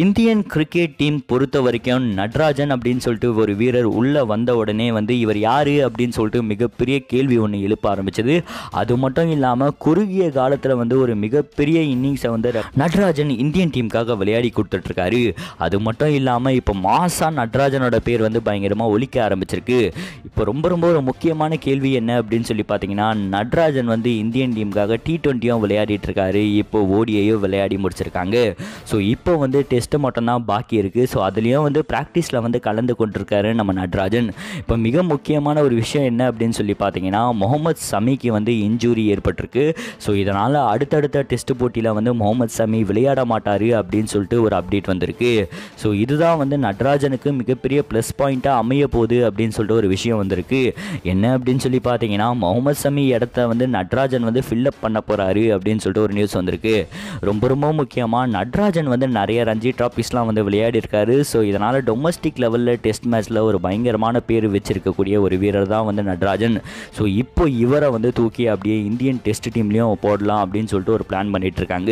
Indian cricket team பொறுத்த வரைக்கும் நட்ராஜன் அப்படின்னு சொல்லிட்டு ஒரு வீரர் உள்ளே வந்த உடனே வந்து இவர் யார் அப்படின்னு சொல்லிட்டு மிகப்பெரிய கேள்வி ஒன்று எழுப்ப ஆரம்பிச்சது அது மட்டும் இல்லாமல் குறுகிய காலத்தில் வந்து ஒரு மிகப்பெரிய இன்னிங்ஸை வந்து நட்ராஜன் இந்தியன் டீமுக்காக விளையாடி கொடுத்துட்ருக்காரு அது மட்டும் இல்லாமல் இப்போ மாசா நட்ராஜனோட பேர் வந்து பயங்கரமாக ஒழிக்க ஆரம்பிச்சிருக்கு இப்போ ரொம்ப ரொம்ப ஒரு முக்கியமான கேள்வி என்ன அப்படின்னு சொல்லி பார்த்தீங்கன்னா நட்ராஜன் வந்து இந்தியன் டீமுக்காக டி ட்வெண்ட்டியும் விளையாடிட்டுருக்காரு இப்போ ஓடியையும் விளையாடி முடிச்சிருக்காங்க ஸோ இப்போ வந்து டெஸ்ட்டு மட்டும்தான் பாக்கி இருக்குது ஸோ அதுலேயும் வந்து ப்ராக்டிஸில் வந்து கலந்து கொண்டிருக்காரு நம்ம நட்ராஜன் இப்போ மிக முக்கியமான ஒரு விஷயம் என்ன அப்படின்னு சொல்லி பார்த்தீங்கன்னா முகமது சமிக்கு வந்து இன்ஜூரி ஏற்பட்டிருக்கு ஸோ இதனால் அடுத்தடுத்த டெஸ்ட் போட்டியில் வந்து முகமது சமி விளையாட மாட்டார் அப்படின்னு சொல்லிட்டு ஒரு அப்டேட் வந்திருக்கு ஸோ இதுதான் வந்து நட்ராஜனுக்கு மிகப்பெரிய ப்ளஸ் பாயிண்ட்டாக அமைய போகுது அப்படின்னு சொல்லிட்டு ஒரு விஷயம் வந்திருக்கு என்ன அப்படின்னு சொல்லி பார்த்தீங்கன்னா முகமது சமி இடத்த வந்து நட்ராஜன் வந்து ஃபில்லப் பண்ண போகிறாரு அப்படின்னு சொல்லிட்டு ஒரு நியூஸ் வந்திருக்கு ரொம்ப ரொம்ப முக்கியமாக நட்ராஜன் வந்து நிறைய ரஞ்சி ட்ராஃபிஸ்லாம் வந்து விளையாடி இருக்காரு ஸோ இதனால் டொமஸ்டிக் லெவலில் டெஸ்ட் மேட்ச்சில் ஒரு பயங்கரமான பேர் வச்சிருக்கக்கூடிய ஒரு வீரர் தான் வந்து நடராஜன் ஸோ இப்போ இவரை வந்து தூக்கி அப்படியே இந்தியன் டெஸ்ட் டீம்லேயும் போடலாம் அப்படின்னு சொல்லிட்டு ஒரு பிளான் பண்ணிகிட்டு இருக்காங்க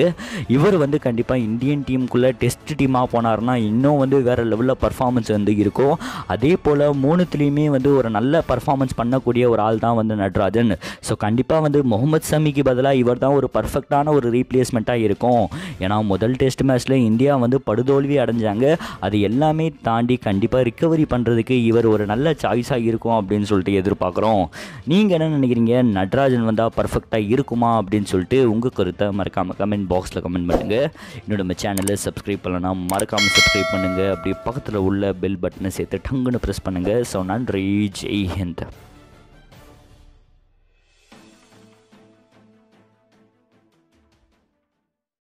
இவர் வந்து கண்டிப்பாக இந்தியன் டீமுக்குள்ளே டெஸ்ட் டீமாக போனார்னா இன்னும் வந்து வேறு லெவலில் பர்ஃபார்மன்ஸ் வந்து இருக்கும் அதே போல் மூணுத்துலேயுமே வந்து ஒரு நல்ல பர்ஃபார்மன்ஸ் பண்ணக்கூடிய ஒரு ஆள் தான் வந்து நடராஜன் ஸோ கண்டிப்பாக வந்து முகமது சமிக்கு பதிலாக இவர் தான் ஒரு பர்ஃபெக்டான ஒரு ரீப்ளேஸ்மெண்ட்டாக இருக்கும் ஏன்னா முதல் டெஸ்ட் மேட்ச்சில் இந்தியா வந்து படுதோல்வி அடைஞ்சாங்க அது எல்லாமே தாண்டி கண்டிப்பாக ரிக்கவரி பண்ணுறதுக்கு இவர் ஒரு நல்ல சாய்ஸாக இருக்கும் அப்படின்னு சொல்லிட்டு எதிர்பார்க்குறோம் நீங்கள் என்ன நினைக்கிறீங்க நட்ராஜன் வந்தால் பர்ஃபெக்டாக இருக்குமா அப்படின்னு சொல்லிட்டு உங்கள் கருத்தை மறக்காமல் கமெண்ட் பாக்ஸில் கமெண்ட் பண்ணுங்கள் என்னோட நம்ம சேனலை சப்ஸ்கிரைப் பண்ணலன்னா மறக்காமல் சப்ஸ்கிரைப் பண்ணுங்கள் அப்படியே பக்கத்தில் உள்ள பெல் பட்டனை சேர்த்து டங்குன்னு ப்ரெஸ் பண்ணுங்கள் ஸோ நன்றி ஜெய் ஹிந்த்